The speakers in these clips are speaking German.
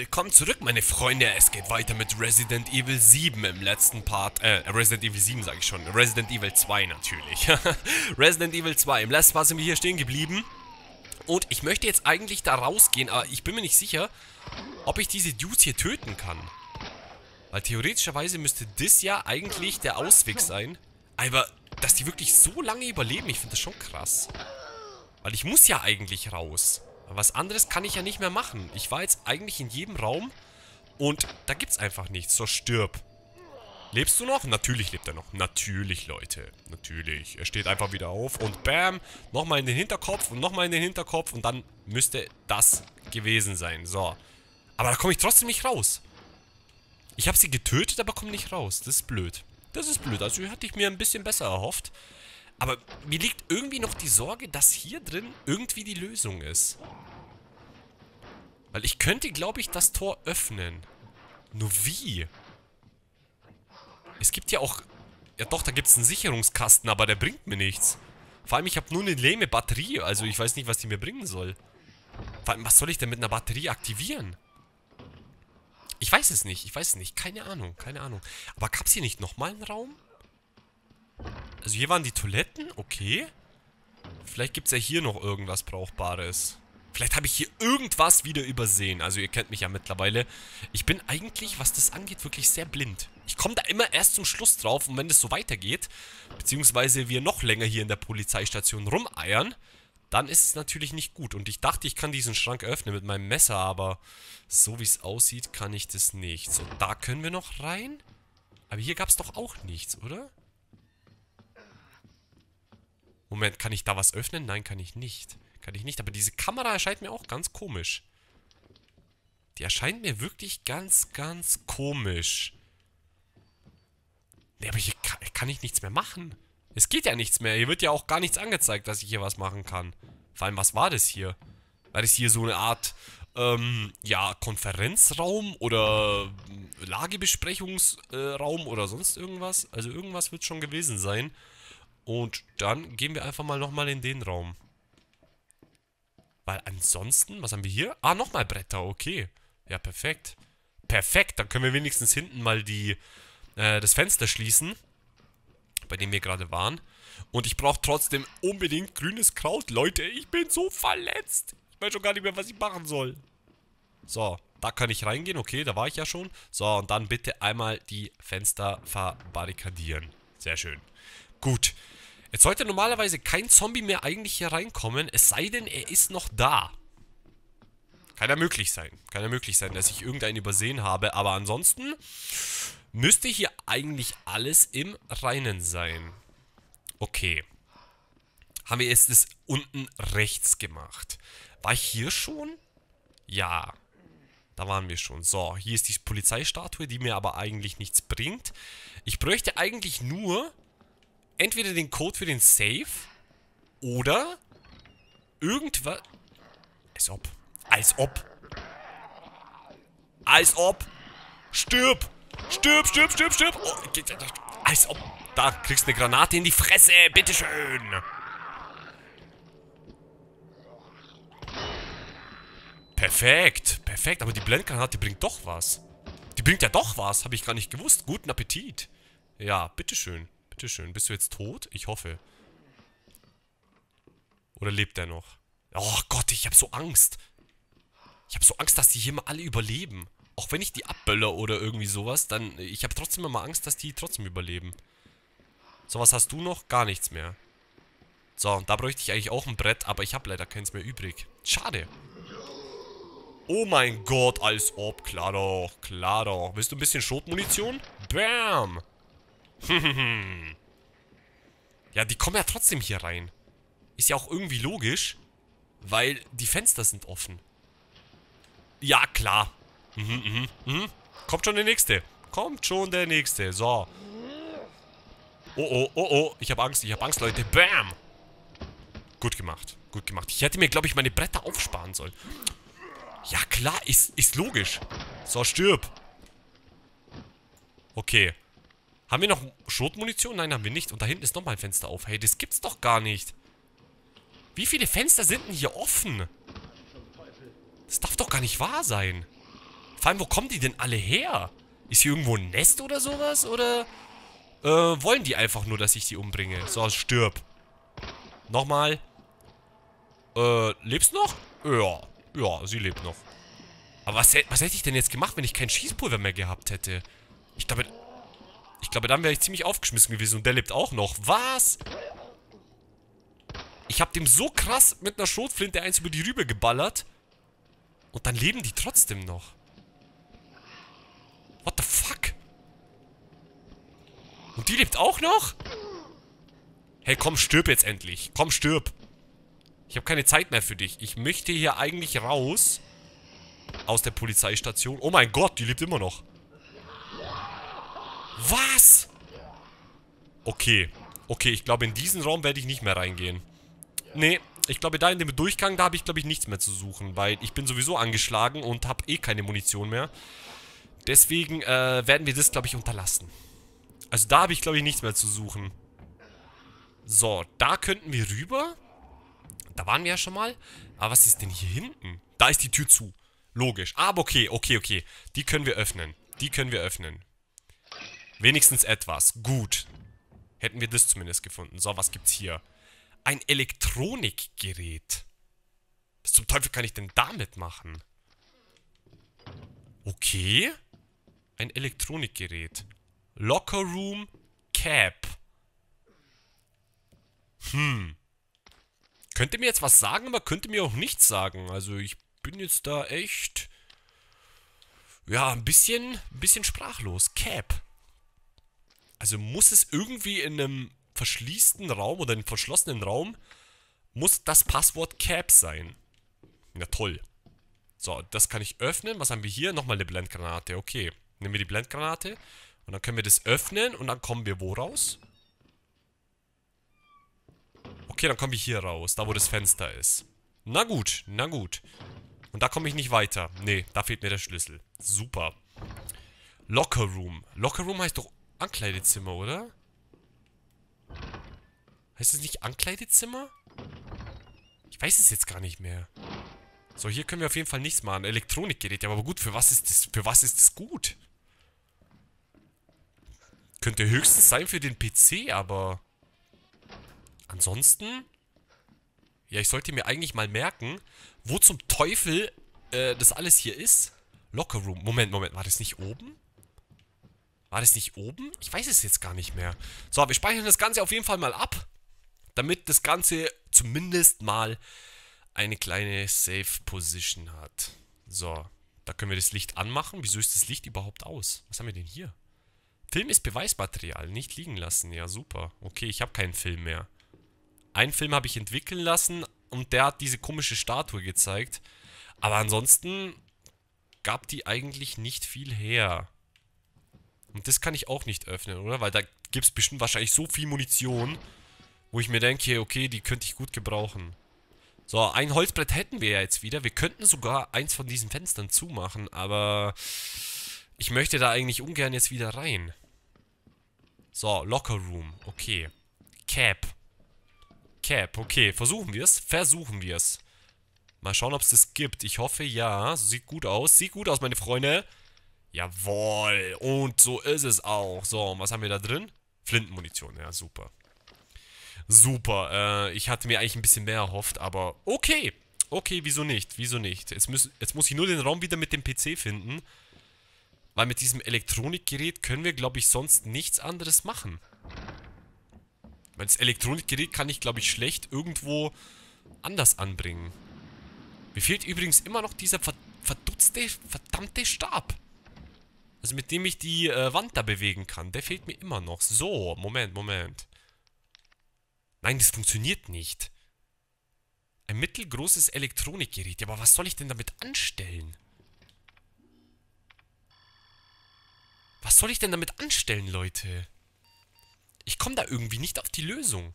Willkommen zurück, meine Freunde. Es geht weiter mit Resident Evil 7 im letzten Part. Äh, Resident Evil 7 sage ich schon. Resident Evil 2 natürlich. Resident Evil 2. Im letzten Part sind wir hier stehen geblieben. Und ich möchte jetzt eigentlich da rausgehen, aber ich bin mir nicht sicher, ob ich diese Dudes hier töten kann. Weil theoretischerweise müsste das ja eigentlich der Ausweg sein. Aber, dass die wirklich so lange überleben, ich finde das schon krass. Weil ich muss ja eigentlich raus. Was anderes kann ich ja nicht mehr machen. Ich war jetzt eigentlich in jedem Raum und da gibt's einfach nichts. So, stirb. Lebst du noch? Natürlich lebt er noch. Natürlich, Leute. Natürlich. Er steht einfach wieder auf und bam, nochmal in den Hinterkopf und nochmal in den Hinterkopf und dann müsste das gewesen sein. So. Aber da komme ich trotzdem nicht raus. Ich habe sie getötet, aber komme nicht raus. Das ist blöd. Das ist blöd. Also hatte ich mir ein bisschen besser erhofft. Aber mir liegt irgendwie noch die Sorge, dass hier drin irgendwie die Lösung ist. Weil ich könnte, glaube ich, das Tor öffnen. Nur wie? Es gibt ja auch... Ja doch, da gibt es einen Sicherungskasten, aber der bringt mir nichts. Vor allem, ich habe nur eine lehme Batterie. Also ich weiß nicht, was die mir bringen soll. Vor allem, was soll ich denn mit einer Batterie aktivieren? Ich weiß es nicht, ich weiß es nicht. Keine Ahnung, keine Ahnung. Aber gab es hier nicht nochmal einen Raum? Also hier waren die Toiletten, okay. Vielleicht gibt es ja hier noch irgendwas Brauchbares. Vielleicht habe ich hier irgendwas wieder übersehen. Also ihr kennt mich ja mittlerweile. Ich bin eigentlich, was das angeht, wirklich sehr blind. Ich komme da immer erst zum Schluss drauf. Und wenn das so weitergeht, beziehungsweise wir noch länger hier in der Polizeistation rumeiern, dann ist es natürlich nicht gut. Und ich dachte, ich kann diesen Schrank öffnen mit meinem Messer, aber so wie es aussieht, kann ich das nicht. So, da können wir noch rein. Aber hier gab es doch auch nichts, oder? Moment, kann ich da was öffnen? Nein, kann ich nicht. Kann ich nicht. Aber diese Kamera erscheint mir auch ganz komisch. Die erscheint mir wirklich ganz, ganz komisch. Ne, aber hier kann, kann ich nichts mehr machen. Es geht ja nichts mehr. Hier wird ja auch gar nichts angezeigt, dass ich hier was machen kann. Vor allem, was war das hier? War das hier so eine Art, ähm, ja, Konferenzraum oder ähm, Lagebesprechungsraum äh, oder sonst irgendwas? Also irgendwas wird schon gewesen sein. Und dann gehen wir einfach mal nochmal in den Raum. Weil ansonsten, was haben wir hier? Ah, nochmal Bretter, okay. Ja, perfekt. Perfekt, dann können wir wenigstens hinten mal die, äh, das Fenster schließen, bei dem wir gerade waren. Und ich brauche trotzdem unbedingt grünes Kraut. Leute, ich bin so verletzt. Ich weiß schon gar nicht mehr, was ich machen soll. So, da kann ich reingehen. Okay, da war ich ja schon. So, und dann bitte einmal die Fenster verbarrikadieren. Sehr schön. Gut. Jetzt sollte normalerweise kein Zombie mehr eigentlich hier reinkommen, es sei denn, er ist noch da. Kann ja möglich sein. Kann ja möglich sein, dass ich irgendeinen übersehen habe, aber ansonsten müsste hier eigentlich alles im Reinen sein. Okay. Haben wir jetzt das unten rechts gemacht. War ich hier schon? Ja. Da waren wir schon. So, hier ist die Polizeistatue, die mir aber eigentlich nichts bringt. Ich bräuchte eigentlich nur entweder den Code für den Safe oder irgendwas... Als ob. Als ob. Als ob. Stirb. Stirb, stirb, stirb, stirb. Oh, als ob. Da kriegst du eine Granate in die Fresse. Bitteschön. Perfekt. Perfekt. Aber die Blendgranate bringt doch was. Die bringt ja doch was. Habe ich gar nicht gewusst. Guten Appetit. Ja, bitteschön. Bitteschön. Bist du jetzt tot? Ich hoffe. Oder lebt er noch? Oh Gott, ich habe so Angst. Ich habe so Angst, dass die hier mal alle überleben. Auch wenn ich die abböller oder irgendwie sowas, dann... Ich habe trotzdem immer Angst, dass die trotzdem überleben. So, was hast du noch? Gar nichts mehr. So, und da bräuchte ich eigentlich auch ein Brett, aber ich habe leider keins mehr übrig. Schade. Oh mein Gott, als ob. Klar doch, klar doch. Willst du ein bisschen Schrotmunition? Bam! ja, die kommen ja trotzdem hier rein. Ist ja auch irgendwie logisch, weil die Fenster sind offen. Ja, klar. Mhm, mhm, mhm. Kommt schon der Nächste. Kommt schon der Nächste. So. Oh, oh, oh, oh. Ich habe Angst, ich habe Angst, Leute. Bam. Gut gemacht. Gut gemacht. Ich hätte mir, glaube ich, meine Bretter aufsparen sollen. Ja, klar. Ist, ist logisch. So, stirb. Okay. Haben wir noch Schrotmunition? Nein, haben wir nicht. Und da hinten ist nochmal ein Fenster auf. Hey, das gibt's doch gar nicht. Wie viele Fenster sind denn hier offen? Das darf doch gar nicht wahr sein. Vor allem, wo kommen die denn alle her? Ist hier irgendwo ein Nest oder sowas? Oder äh, wollen die einfach nur, dass ich die umbringe? So, also stirb. Nochmal. Äh, lebst noch? Ja. Ja, sie lebt noch. Aber was, was hätte ich denn jetzt gemacht, wenn ich kein Schießpulver mehr gehabt hätte? Ich glaube, ich glaube, dann wäre ich ziemlich aufgeschmissen gewesen. Und der lebt auch noch. Was? Ich habe dem so krass mit einer Schrotflinte eins über die Rübe geballert. Und dann leben die trotzdem noch. What the fuck? Und die lebt auch noch? Hey, komm, stirb jetzt endlich. Komm, stirb. Ich habe keine Zeit mehr für dich. Ich möchte hier eigentlich raus. Aus der Polizeistation. Oh mein Gott, die lebt immer noch. Was? Okay. Okay, ich glaube, in diesen Raum werde ich nicht mehr reingehen. Nee, ich glaube, da in dem Durchgang, da habe ich, glaube ich, nichts mehr zu suchen. Weil ich bin sowieso angeschlagen und habe eh keine Munition mehr. Deswegen äh, werden wir das, glaube ich, unterlassen. Also da habe ich, glaube ich, nichts mehr zu suchen. So, da könnten wir rüber. Da waren wir ja schon mal. Aber was ist denn hier hinten? Da ist die Tür zu. Logisch. Aber okay, okay, okay. Die können wir öffnen. Die können wir öffnen. Wenigstens etwas. Gut. Hätten wir das zumindest gefunden. So, was gibt's hier? Ein Elektronikgerät. Was zum Teufel kann ich denn damit machen? Okay. Ein Elektronikgerät. Locker Room Cap. Hm. Könnt ihr mir jetzt was sagen, aber könnt ihr mir auch nichts sagen. Also ich bin jetzt da echt... Ja, ein bisschen, ein bisschen sprachlos. Cap. Also muss es irgendwie in einem verschließten Raum oder in einem verschlossenen Raum, muss das Passwort Cap sein. Na toll. So, das kann ich öffnen. Was haben wir hier? Nochmal eine Blendgranate. Okay. Nehmen wir die Blendgranate. Und dann können wir das öffnen. Und dann kommen wir wo raus? Okay, dann kommen wir hier raus. Da, wo das Fenster ist. Na gut, na gut. Und da komme ich nicht weiter. Nee, da fehlt mir der Schlüssel. Super. Locker Room. Locker Room heißt doch Ankleidezimmer, oder? Heißt das nicht Ankleidezimmer? Ich weiß es jetzt gar nicht mehr. So, hier können wir auf jeden Fall nichts machen. Elektronikgeräte, aber gut, für was ist das, für was ist das gut? Könnte höchstens sein für den PC, aber... Ansonsten... Ja, ich sollte mir eigentlich mal merken, wo zum Teufel äh, das alles hier ist. Locker Room. Moment, Moment, war das nicht oben? War das nicht oben? Ich weiß es jetzt gar nicht mehr. So, wir speichern das Ganze auf jeden Fall mal ab, damit das Ganze zumindest mal eine kleine Safe Position hat. So, da können wir das Licht anmachen. Wieso ist das Licht überhaupt aus? Was haben wir denn hier? Film ist Beweismaterial, nicht liegen lassen. Ja, super. Okay, ich habe keinen Film mehr. Einen Film habe ich entwickeln lassen und der hat diese komische Statue gezeigt. Aber ansonsten gab die eigentlich nicht viel her. Und das kann ich auch nicht öffnen, oder? Weil da gibt es bestimmt wahrscheinlich so viel Munition, wo ich mir denke, okay, die könnte ich gut gebrauchen. So, ein Holzbrett hätten wir ja jetzt wieder. Wir könnten sogar eins von diesen Fenstern zumachen, aber ich möchte da eigentlich ungern jetzt wieder rein. So, Locker Room. Okay. Cap. Cap, okay. Versuchen wir es? Versuchen wir es. Mal schauen, ob es das gibt. Ich hoffe, ja. Sieht gut aus. Sieht gut aus, meine Freunde. Jawohl. Und so ist es auch. So, und was haben wir da drin? Flintenmunition. Ja, super. Super. Äh, ich hatte mir eigentlich ein bisschen mehr erhofft, aber okay. Okay, wieso nicht? Wieso nicht? Jetzt, müssen, jetzt muss ich nur den Raum wieder mit dem PC finden. Weil mit diesem Elektronikgerät können wir, glaube ich, sonst nichts anderes machen. Weil das Elektronikgerät kann ich, glaube ich, schlecht irgendwo anders anbringen. Mir fehlt übrigens immer noch dieser verdutzte, verdammte Stab. Also mit dem ich die äh, Wand da bewegen kann. Der fehlt mir immer noch. So, Moment, Moment. Nein, das funktioniert nicht. Ein mittelgroßes Elektronikgerät. Ja, aber was soll ich denn damit anstellen? Was soll ich denn damit anstellen, Leute? Ich komme da irgendwie nicht auf die Lösung.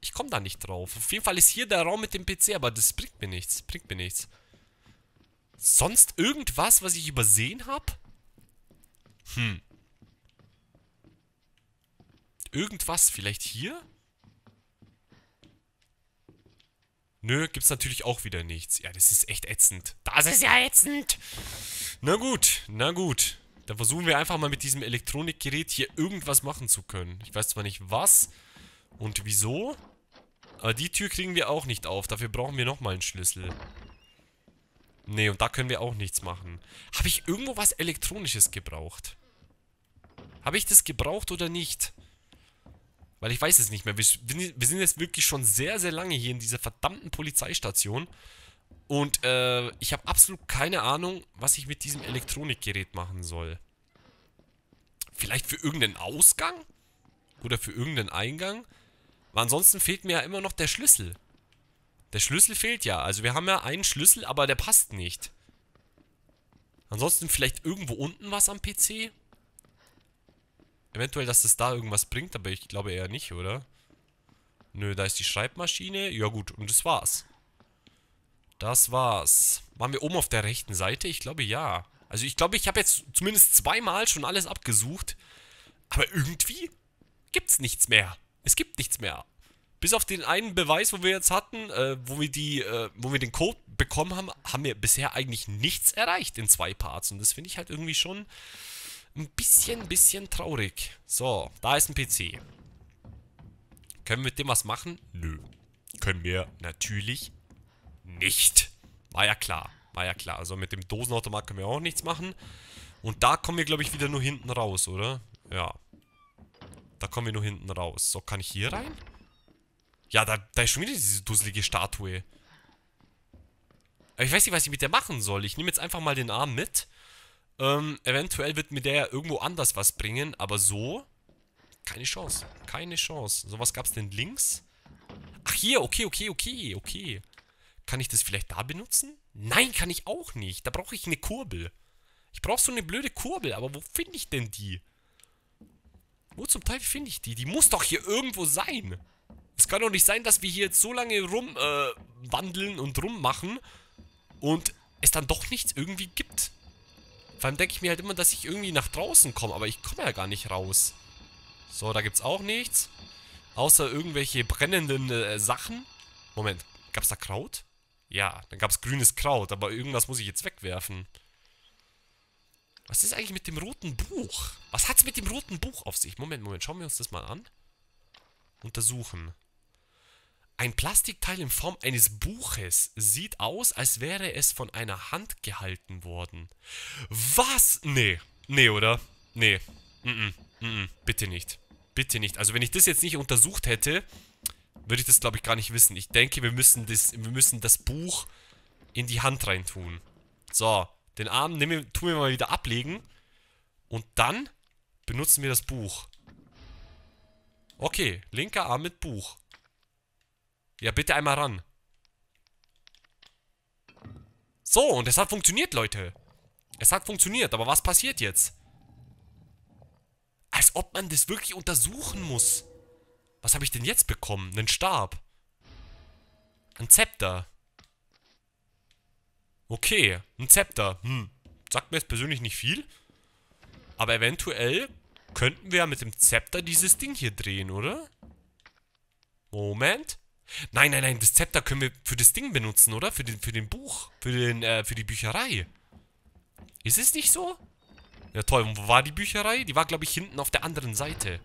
Ich komme da nicht drauf. Auf jeden Fall ist hier der Raum mit dem PC, aber das bringt mir nichts. Bringt mir nichts. Sonst irgendwas, was ich übersehen habe? Hm. Irgendwas vielleicht hier? Nö, gibt's natürlich auch wieder nichts. Ja, das ist echt ätzend. Das ist ja ätzend. Na gut, na gut. Dann versuchen wir einfach mal mit diesem Elektronikgerät hier irgendwas machen zu können. Ich weiß zwar nicht was und wieso, aber die Tür kriegen wir auch nicht auf. Dafür brauchen wir nochmal einen Schlüssel. Nee, und da können wir auch nichts machen. Habe ich irgendwo was Elektronisches gebraucht? Habe ich das gebraucht oder nicht? Weil ich weiß es nicht mehr. Wir, wir, sind jetzt wirklich schon sehr, sehr lange hier in dieser verdammten Polizeistation. Und äh, ich habe absolut keine Ahnung, was ich mit diesem Elektronikgerät machen soll. Vielleicht für irgendeinen Ausgang? Oder für irgendeinen Eingang? Weil ansonsten fehlt mir ja immer noch der Schlüssel. Der Schlüssel fehlt ja. Also wir haben ja einen Schlüssel, aber der passt nicht. Ansonsten vielleicht irgendwo unten was am PC? Eventuell, dass das da irgendwas bringt, aber ich glaube eher nicht, oder? Nö, da ist die Schreibmaschine. Ja gut, und das war's. Das war's. Waren wir oben auf der rechten Seite? Ich glaube ja. Also ich glaube, ich habe jetzt zumindest zweimal schon alles abgesucht. Aber irgendwie gibt's nichts mehr. Es gibt nichts mehr. Bis auf den einen Beweis, wo wir jetzt hatten, äh, wo wir die, äh, wo wir den Code bekommen haben, haben wir bisher eigentlich nichts erreicht in zwei Parts. Und das finde ich halt irgendwie schon ein bisschen, bisschen traurig. So, da ist ein PC. Können wir mit dem was machen? Nö. Können wir natürlich nicht. War ja klar. War ja klar. Also mit dem Dosenautomat können wir auch nichts machen. Und da kommen wir, glaube ich, wieder nur hinten raus, oder? Ja. Da kommen wir nur hinten raus. So, kann ich hier rein? Ja, da, da ist schon wieder diese dusselige Statue. Aber ich weiß nicht, was ich mit der machen soll. Ich nehme jetzt einfach mal den Arm mit. Ähm, eventuell wird mir der ja irgendwo anders was bringen, aber so... Keine Chance. Keine Chance. So, was gab's denn links? Ach, hier. Okay, okay, okay, okay. Kann ich das vielleicht da benutzen? Nein, kann ich auch nicht. Da brauche ich eine Kurbel. Ich brauche so eine blöde Kurbel, aber wo finde ich denn die? Wo zum Teufel finde ich die? Die muss doch hier irgendwo sein. Es kann doch nicht sein, dass wir hier jetzt so lange rumwandeln äh, und rummachen und es dann doch nichts irgendwie gibt. Vor allem denke ich mir halt immer, dass ich irgendwie nach draußen komme, aber ich komme ja gar nicht raus. So, da gibt's auch nichts. Außer irgendwelche brennenden äh, Sachen. Moment, gab's da Kraut? Ja, dann gab's grünes Kraut, aber irgendwas muss ich jetzt wegwerfen. Was ist eigentlich mit dem roten Buch? Was hat's mit dem roten Buch auf sich? Moment, Moment, schauen wir uns das mal an. Untersuchen. Ein Plastikteil in Form eines Buches sieht aus, als wäre es von einer Hand gehalten worden. Was? Nee. Nee, oder? Nee. Mm -mm. Mm -mm. Bitte nicht. Bitte nicht. Also wenn ich das jetzt nicht untersucht hätte, würde ich das glaube ich gar nicht wissen. Ich denke, wir müssen, das, wir müssen das Buch in die Hand reintun. So, den Arm nimm, tun wir mal wieder ablegen. Und dann benutzen wir das Buch. Okay, linker Arm mit Buch. Ja, bitte einmal ran. So, und es hat funktioniert, Leute. Es hat funktioniert, aber was passiert jetzt? Als ob man das wirklich untersuchen muss. Was habe ich denn jetzt bekommen? Einen Stab. Ein Zepter. Okay, ein Zepter. Hm, sagt mir jetzt persönlich nicht viel. Aber eventuell könnten wir ja mit dem Zepter dieses Ding hier drehen, oder? Moment. Nein, nein, nein, das Zepter können wir für das Ding benutzen, oder? Für den, für den Buch, für, den, äh, für die Bücherei. Ist es nicht so? Ja toll, und wo war die Bücherei? Die war, glaube ich, hinten auf der anderen Seite.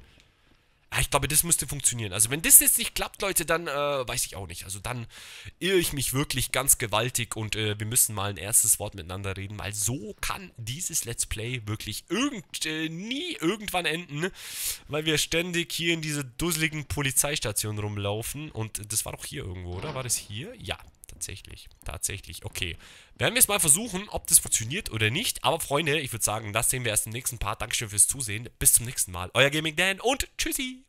Ah, ich glaube, das müsste funktionieren. Also wenn das jetzt nicht klappt, Leute, dann äh, weiß ich auch nicht. Also dann irre ich mich wirklich ganz gewaltig und äh, wir müssen mal ein erstes Wort miteinander reden, weil so kann dieses Let's Play wirklich irgend, äh, nie irgendwann enden, weil wir ständig hier in dieser dusseligen Polizeistation rumlaufen und das war doch hier irgendwo, oder? War das hier? Ja, Tatsächlich, tatsächlich. Okay, werden wir es mal versuchen, ob das funktioniert oder nicht. Aber Freunde, ich würde sagen, das sehen wir erst im nächsten Part. Dankeschön fürs Zusehen. Bis zum nächsten Mal. Euer Gaming Dan und tschüssi.